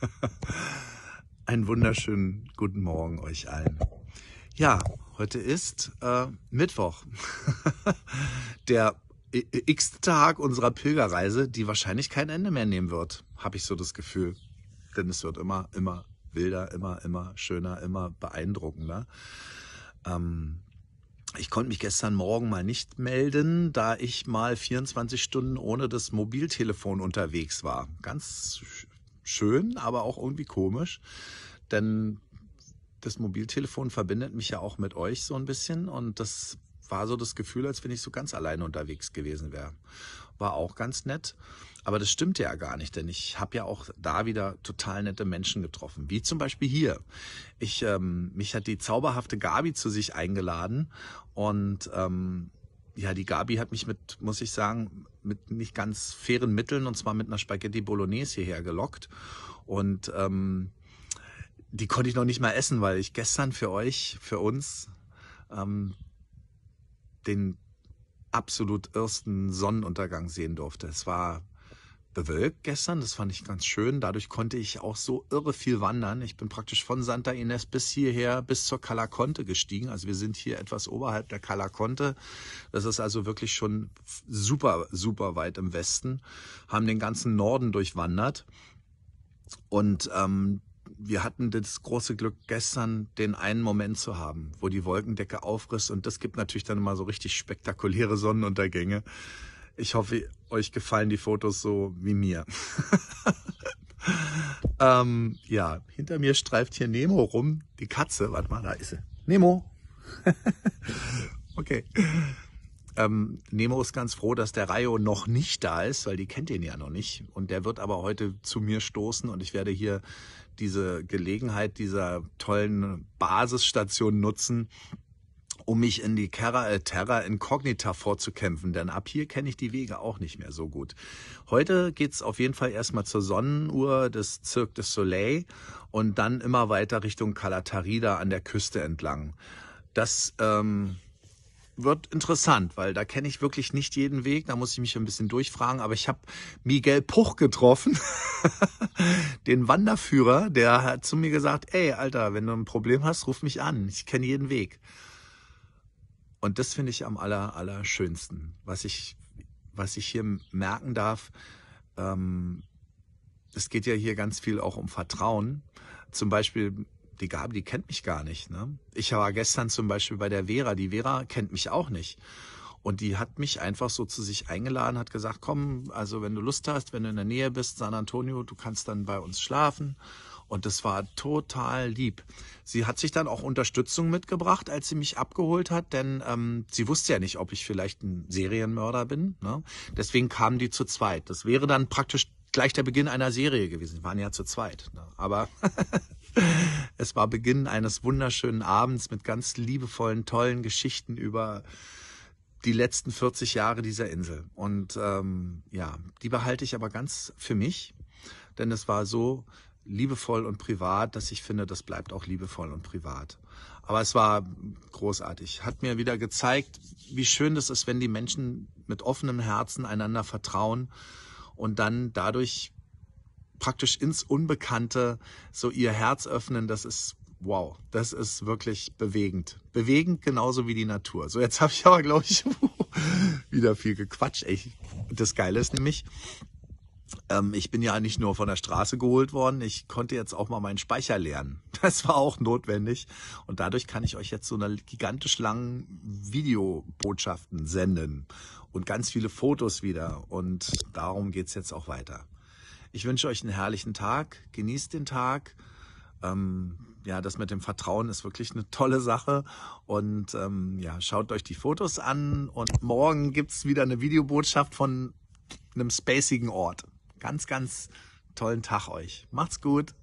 Einen wunderschönen guten Morgen euch allen. Ja, heute ist äh, Mittwoch, der äh, äh, x Tag unserer Pilgerreise, die wahrscheinlich kein Ende mehr nehmen wird, habe ich so das Gefühl. Denn es wird immer, immer wilder, immer, immer schöner, immer beeindruckender. Ähm, ich konnte mich gestern Morgen mal nicht melden, da ich mal 24 Stunden ohne das Mobiltelefon unterwegs war. Ganz schön, aber auch irgendwie komisch, denn das Mobiltelefon verbindet mich ja auch mit euch so ein bisschen und das war so das Gefühl, als wenn ich so ganz alleine unterwegs gewesen wäre. War auch ganz nett. Aber das stimmte ja gar nicht, denn ich habe ja auch da wieder total nette Menschen getroffen, wie zum Beispiel hier. Ich, ähm, mich hat die zauberhafte Gabi zu sich eingeladen und ähm, ja, die Gabi hat mich mit, muss ich sagen, mit nicht ganz fairen Mitteln und zwar mit einer Spaghetti Bolognese hierher gelockt. Und ähm, die konnte ich noch nicht mal essen, weil ich gestern für euch, für uns, ähm, den absolut ersten Sonnenuntergang sehen durfte. Es war bewölkt gestern. Das fand ich ganz schön. Dadurch konnte ich auch so irre viel wandern. Ich bin praktisch von Santa Ines bis hierher, bis zur Calaconte gestiegen. Also wir sind hier etwas oberhalb der Calaconte. Das ist also wirklich schon super, super weit im Westen. Haben den ganzen Norden durchwandert. Und ähm, wir hatten das große Glück, gestern den einen Moment zu haben, wo die Wolkendecke aufriss. Und das gibt natürlich dann immer so richtig spektakuläre Sonnenuntergänge. Ich hoffe, euch gefallen die Fotos so wie mir. ähm, ja, hinter mir streift hier Nemo rum. Die Katze, warte mal, da ist sie. Nemo. okay. Ähm, Nemo ist ganz froh, dass der Rayo noch nicht da ist, weil die kennt ihn ja noch nicht. Und der wird aber heute zu mir stoßen und ich werde hier diese Gelegenheit dieser tollen Basisstation nutzen, um mich in die Terra, äh, Terra Incognita vorzukämpfen, denn ab hier kenne ich die Wege auch nicht mehr so gut. Heute geht es auf jeden Fall erstmal zur Sonnenuhr des Cirque du Soleil und dann immer weiter Richtung Calatarida an der Küste entlang. Das ähm, wird interessant, weil da kenne ich wirklich nicht jeden Weg, da muss ich mich ein bisschen durchfragen, aber ich habe Miguel Puch getroffen, den Wanderführer, der hat zu mir gesagt, ey, Alter, wenn du ein Problem hast, ruf mich an, ich kenne jeden Weg. Und das finde ich am aller, aller schönsten. Was ich, was ich hier merken darf, ähm, es geht ja hier ganz viel auch um Vertrauen. Zum Beispiel, die Gabi, die kennt mich gar nicht. Ne? Ich war gestern zum Beispiel bei der Vera. Die Vera kennt mich auch nicht. Und die hat mich einfach so zu sich eingeladen, hat gesagt, komm, also wenn du Lust hast, wenn du in der Nähe bist, San Antonio, du kannst dann bei uns schlafen. Und das war total lieb. Sie hat sich dann auch Unterstützung mitgebracht, als sie mich abgeholt hat, denn ähm, sie wusste ja nicht, ob ich vielleicht ein Serienmörder bin. Ne? Deswegen kamen die zu zweit. Das wäre dann praktisch gleich der Beginn einer Serie gewesen. Wir waren ja zu zweit. Ne? Aber es war Beginn eines wunderschönen Abends mit ganz liebevollen, tollen Geschichten über die letzten 40 Jahre dieser Insel. Und ähm, ja, die behalte ich aber ganz für mich, denn es war so liebevoll und privat, dass ich finde, das bleibt auch liebevoll und privat. Aber es war großartig. Hat mir wieder gezeigt, wie schön das ist, wenn die Menschen mit offenem Herzen einander vertrauen und dann dadurch praktisch ins Unbekannte so ihr Herz öffnen. Das ist wow, das ist wirklich bewegend. Bewegend genauso wie die Natur. So, jetzt habe ich aber, glaube ich, wieder viel gequatscht. Ey, das Geile ist nämlich, ähm, ich bin ja nicht nur von der Straße geholt worden, ich konnte jetzt auch mal meinen Speicher leeren. Das war auch notwendig. Und dadurch kann ich euch jetzt so eine gigantisch langen Videobotschaften senden und ganz viele Fotos wieder. Und darum geht's jetzt auch weiter. Ich wünsche euch einen herrlichen Tag, genießt den Tag. Ähm, ja, das mit dem Vertrauen ist wirklich eine tolle Sache. Und ähm, ja, schaut euch die Fotos an. Und morgen gibt's wieder eine Videobotschaft von einem spacigen Ort ganz, ganz tollen Tag euch. Macht's gut.